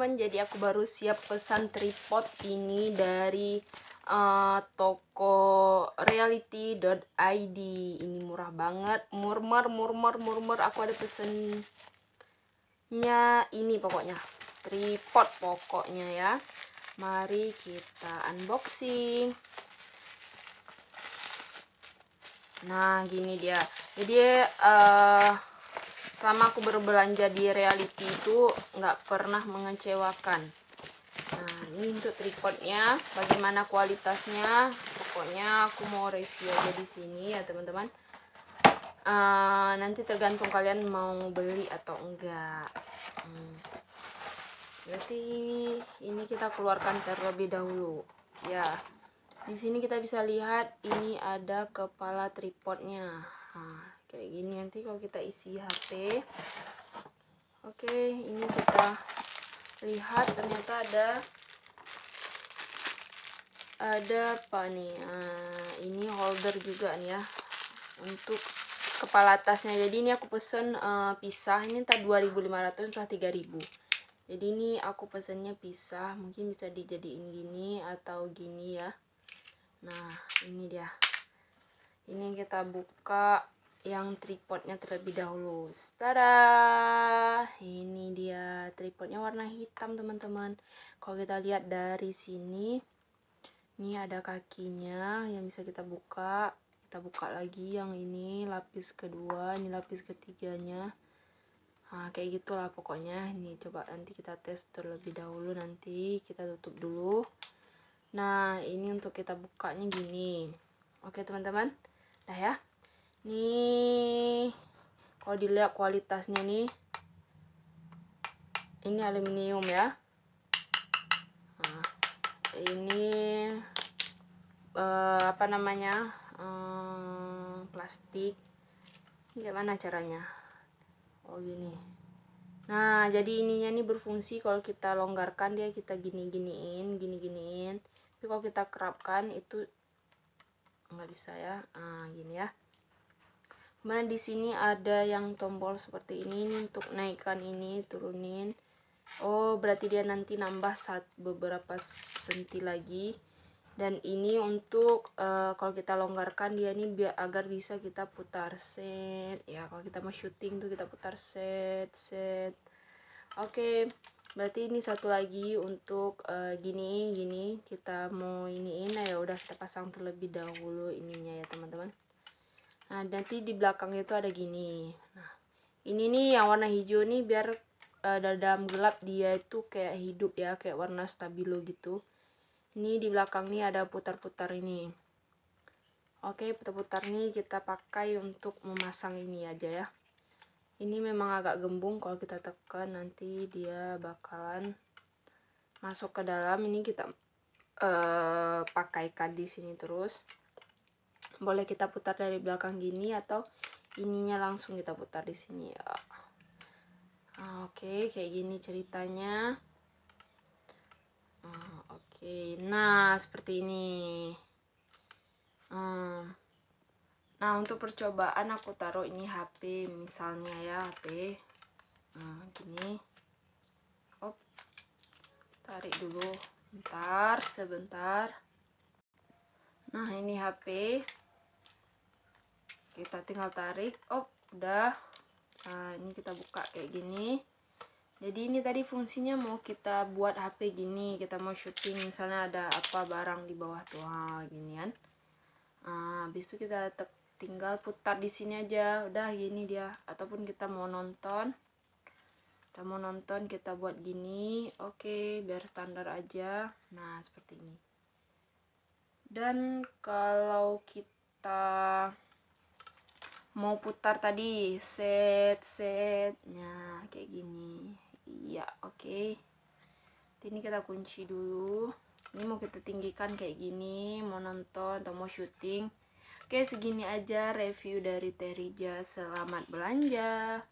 teman-teman jadi aku baru siap pesan tripod ini dari uh, toko reality.id ini murah banget murmur murmur murmur aku ada pesennya ini pokoknya tripod pokoknya ya mari kita unboxing nah gini dia jadi uh, selama aku berbelanja di reality itu nggak pernah mengecewakan nah ini untuk tripodnya bagaimana kualitasnya pokoknya aku mau review aja di sini ya teman-teman uh, nanti tergantung kalian mau beli atau enggak hmm. berarti ini kita keluarkan terlebih dahulu ya di sini kita bisa lihat ini ada kepala tripodnya nah, kayak gini nanti kalau kita isi HP oke ini kita lihat ternyata ada ada apa nih uh, ini holder juga nih ya untuk kepala tasnya jadi ini aku pesen uh, pisah ini entah 2500 entah 3000 jadi ini aku pesennya pisah mungkin bisa dijadiin gini atau gini ya nah ini dia ini kita buka yang tripodnya terlebih dahulu tada ini dia tripodnya warna hitam teman-teman kalau kita lihat dari sini ini ada kakinya yang bisa kita buka kita buka lagi yang ini lapis kedua ini lapis ketiganya nah, kayak gitulah pokoknya ini coba nanti kita tes terlebih dahulu nanti kita tutup dulu nah ini untuk kita bukanya gini oke teman-teman nah ya ini kalau dilihat kualitasnya nih ini aluminium ya nah, ini eh, apa namanya eh, plastik gimana caranya oh gini nah jadi ininya nih berfungsi kalau kita longgarkan dia kita gini giniin gini giniin tapi kalau kita kerapkan itu nggak bisa ya uh, gini ya kemudian di sini ada yang tombol seperti ini, ini untuk naikkan ini turunin oh berarti dia nanti nambah saat beberapa senti lagi dan ini untuk uh, kalau kita longgarkan dia ini biar agar bisa kita putar set ya kalau kita mau syuting tuh kita putar set set oke okay berarti ini satu lagi untuk uh, gini gini kita mau iniin nah ya udah kita pasang terlebih dahulu ininya ya teman-teman nah nanti di belakangnya itu ada gini nah ini nih yang warna hijau nih biar uh, dalam gelap dia itu kayak hidup ya kayak warna stabilo gitu ini di belakang nih ada putar-putar ini oke putar-putar nih kita pakai untuk memasang ini aja ya ini memang agak gembung kalau kita tekan nanti dia bakalan masuk ke dalam ini kita uh, eh, pakaikan di sini terus boleh kita putar dari belakang gini atau ininya langsung kita putar di sini ya ah, oke okay, kayak gini ceritanya ah, oke okay. nah seperti ini hmm nah untuk percobaan aku taruh ini HP misalnya ya HP nah, gini op tarik dulu bentar sebentar nah ini HP kita tinggal tarik op udah nah ini kita buka kayak gini jadi ini tadi fungsinya mau kita buat HP gini kita mau syuting misalnya ada apa barang di bawah tuh ah, ginian nah, habis itu kita tek tinggal putar di sini aja udah gini dia ataupun kita mau nonton kita mau nonton kita buat gini oke okay, biar standar aja nah seperti ini dan kalau kita mau putar tadi set setnya kayak gini iya oke okay. ini kita kunci dulu ini mau kita tinggikan kayak gini mau nonton atau mau syuting Oke, segini aja review dari Terija. Selamat belanja.